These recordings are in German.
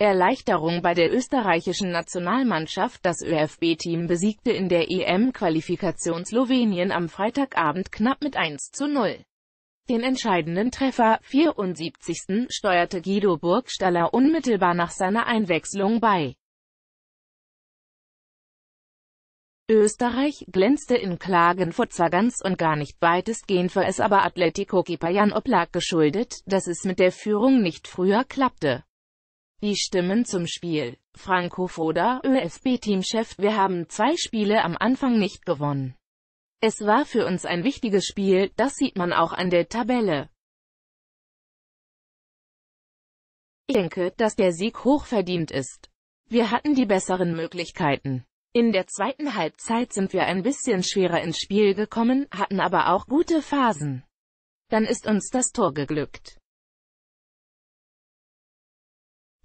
Erleichterung bei der österreichischen Nationalmannschaft Das ÖFB-Team besiegte in der EM-Qualifikation Slowenien am Freitagabend knapp mit 1 zu 0. Den entscheidenden Treffer, 74. steuerte Guido Burgstaller unmittelbar nach seiner Einwechslung bei. Österreich glänzte in Klagenfurt zwar ganz und gar nicht weitestgehend war es aber atletico Kipayan Jan Oblak geschuldet, dass es mit der Führung nicht früher klappte. Die Stimmen zum Spiel. Franco Foda, ÖFB-Teamchef, wir haben zwei Spiele am Anfang nicht gewonnen. Es war für uns ein wichtiges Spiel, das sieht man auch an der Tabelle. Ich denke, dass der Sieg hochverdient ist. Wir hatten die besseren Möglichkeiten. In der zweiten Halbzeit sind wir ein bisschen schwerer ins Spiel gekommen, hatten aber auch gute Phasen. Dann ist uns das Tor geglückt.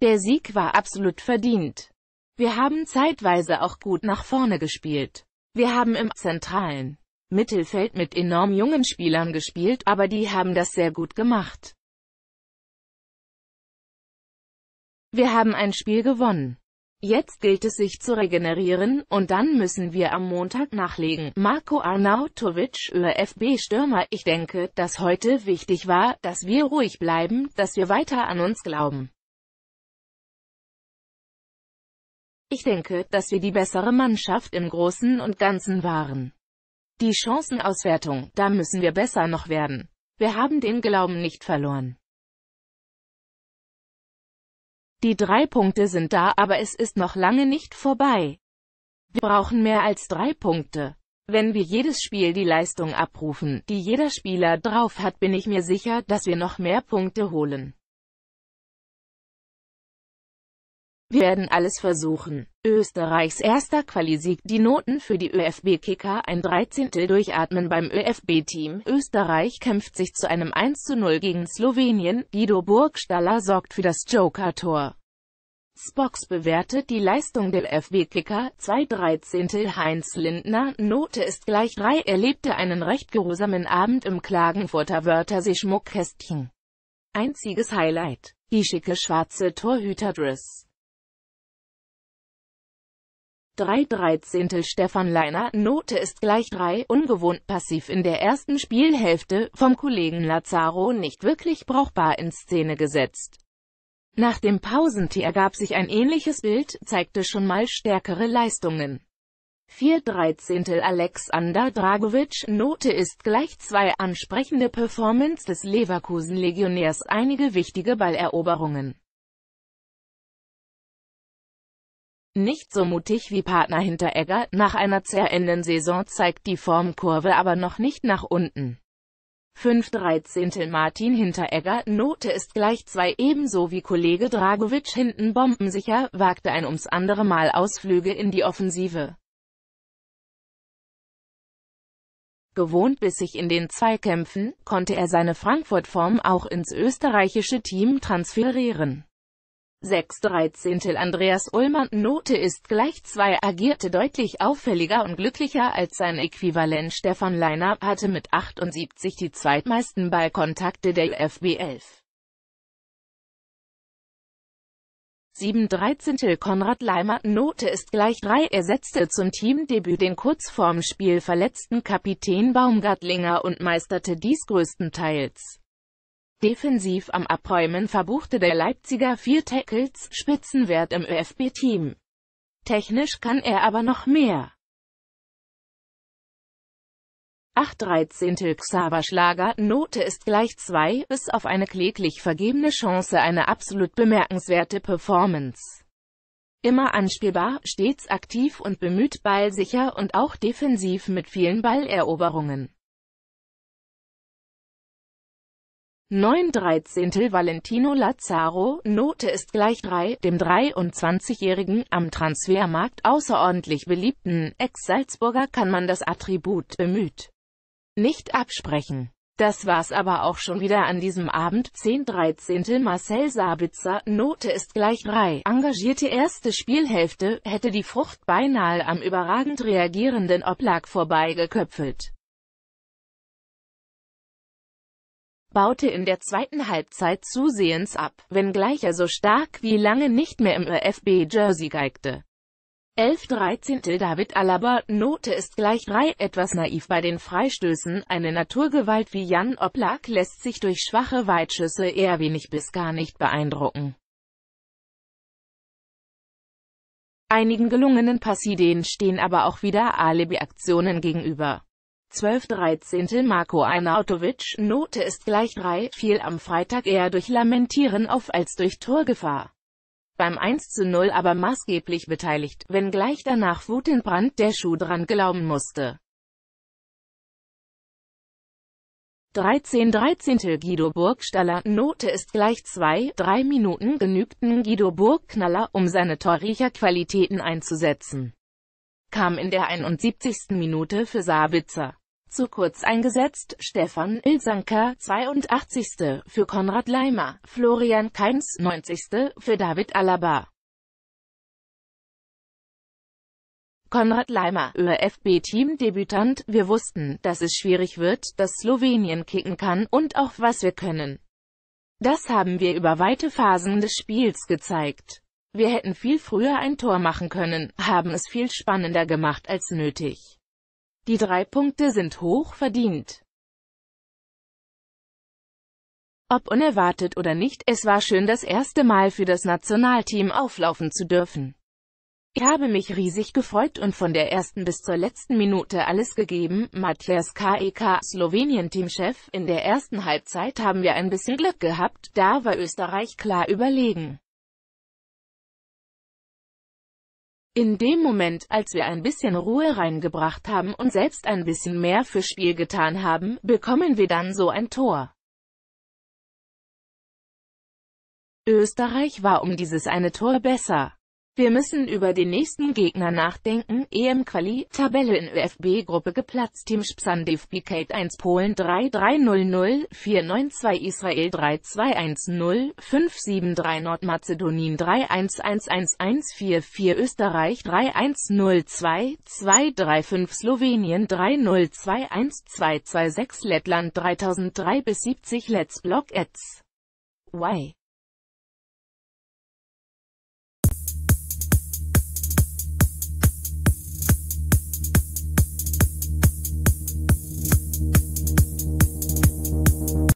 Der Sieg war absolut verdient. Wir haben zeitweise auch gut nach vorne gespielt. Wir haben im zentralen Mittelfeld mit enorm jungen Spielern gespielt, aber die haben das sehr gut gemacht. Wir haben ein Spiel gewonnen. Jetzt gilt es sich zu regenerieren, und dann müssen wir am Montag nachlegen. Marco Arnautovic, ÖFB-Stürmer, ich denke, dass heute wichtig war, dass wir ruhig bleiben, dass wir weiter an uns glauben. Ich denke, dass wir die bessere Mannschaft im Großen und Ganzen waren. Die Chancenauswertung, da müssen wir besser noch werden. Wir haben den Glauben nicht verloren. Die drei Punkte sind da, aber es ist noch lange nicht vorbei. Wir brauchen mehr als drei Punkte. Wenn wir jedes Spiel die Leistung abrufen, die jeder Spieler drauf hat, bin ich mir sicher, dass wir noch mehr Punkte holen. Wir werden alles versuchen. Österreichs erster Qualisieg. Die Noten für die ÖFB-Kicker ein Dreizehntel durchatmen beim ÖFB-Team. Österreich kämpft sich zu einem 1 zu 0 gegen Slowenien. Guido Burgstaller sorgt für das Joker-Tor. Spox bewertet die Leistung der öfb kicker Zwei Dreizehntel Heinz Lindner, Note ist gleich drei. erlebte einen recht geruhsamen Abend im Klagenfurter Wörthersee Schmuckkästchen. Einziges Highlight, die schicke schwarze Torhüter-Dress. 3 13. Stefan Leiner, Note ist gleich 3, ungewohnt passiv in der ersten Spielhälfte, vom Kollegen Lazaro nicht wirklich brauchbar in Szene gesetzt. Nach dem Pausentee ergab sich ein ähnliches Bild, zeigte schon mal stärkere Leistungen. 4 13. Alexander Dragovic, Note ist gleich 2, ansprechende Performance des Leverkusen-Legionärs, einige wichtige Balleroberungen. Nicht so mutig wie Partner Hinteregger, nach einer zerrenden Saison zeigt die Formkurve aber noch nicht nach unten. 5-13 Martin Hinteregger, Note ist gleich 2 ebenso wie Kollege Dragovic hinten bombensicher, wagte ein ums andere Mal Ausflüge in die Offensive. Gewohnt bis sich in den Zweikämpfen, konnte er seine Frankfurt-Form auch ins österreichische Team transferieren. 6 13. Andreas Ullmann Note ist gleich 2 agierte deutlich auffälliger und glücklicher als sein Äquivalent Stefan Leiner, hatte mit 78 die zweitmeisten Ballkontakte der FB11. 7 13. Konrad Leimer Note ist gleich 3 ersetzte zum Teamdebüt den kurz vorm Spiel verletzten Kapitän Baumgartlinger und meisterte dies größtenteils. Defensiv am Abräumen verbuchte der Leipziger vier Tackles, Spitzenwert im ÖFB-Team. Technisch kann er aber noch mehr. 8/13 Xaver Schlager Note ist gleich 2, bis auf eine kläglich vergebene Chance eine absolut bemerkenswerte Performance. Immer anspielbar, stets aktiv und bemüht ballsicher und auch defensiv mit vielen Balleroberungen. 9 Valentino Lazzaro, Note ist gleich 3, dem 23-Jährigen, am Transfermarkt außerordentlich beliebten Ex-Salzburger kann man das Attribut bemüht nicht absprechen. Das war's aber auch schon wieder an diesem Abend. 10 13. Marcel Sabitzer, Note ist gleich 3. Engagierte erste Spielhälfte, hätte die Frucht beinahe am überragend reagierenden Oblak vorbeigeköpfelt. baute in der zweiten Halbzeit zusehends ab, wenngleich er so stark wie lange nicht mehr im ÖFB-Jersey geigte. 11. 13. David Alaba, Note ist gleich 3, etwas naiv bei den Freistößen, eine Naturgewalt wie Jan Oblak lässt sich durch schwache Weitschüsse eher wenig bis gar nicht beeindrucken. Einigen gelungenen Passideen stehen aber auch wieder Alibi-Aktionen gegenüber. 12 13. Marko Arnautovic, Note ist gleich 3, fiel am Freitag eher durch Lamentieren auf als durch Torgefahr. Beim 1 zu 0 aber maßgeblich beteiligt, wenn gleich danach Wut in Brand der Schuh dran glauben musste. 13 13. Guido Burgstaller, Note ist gleich 2, 3 Minuten genügten Guido Burgknaller, um seine Torriecher einzusetzen kam in der 71. Minute für Sabitzer. Zu kurz eingesetzt, Stefan Ilsanker, 82. für Konrad Leimer, Florian Keins, 90. für David Alaba. Konrad Leimer, ÖFB-Team-Debütant, wir wussten, dass es schwierig wird, dass Slowenien kicken kann und auch was wir können. Das haben wir über weite Phasen des Spiels gezeigt. Wir hätten viel früher ein Tor machen können, haben es viel spannender gemacht als nötig. Die drei Punkte sind hoch verdient. Ob unerwartet oder nicht, es war schön das erste Mal für das Nationalteam auflaufen zu dürfen. Ich habe mich riesig gefreut und von der ersten bis zur letzten Minute alles gegeben, Matthias KEK, e Slowenien-Teamchef, in der ersten Halbzeit haben wir ein bisschen Glück gehabt, da war Österreich klar überlegen. In dem Moment, als wir ein bisschen Ruhe reingebracht haben und selbst ein bisschen mehr für Spiel getan haben, bekommen wir dann so ein Tor. Österreich war um dieses eine Tor besser. Wir müssen über den nächsten Gegner nachdenken, EM-Quali, Tabelle in ÖFB-Gruppe geplatzt Team Spsan Defblicate 1 Polen 3300, 492 Israel 3210, 573 Nordmazedonien 31111144 Österreich 3102, 235 Slowenien 30212226 Lettland 3003 bis 70 Let's Block Ads. Why?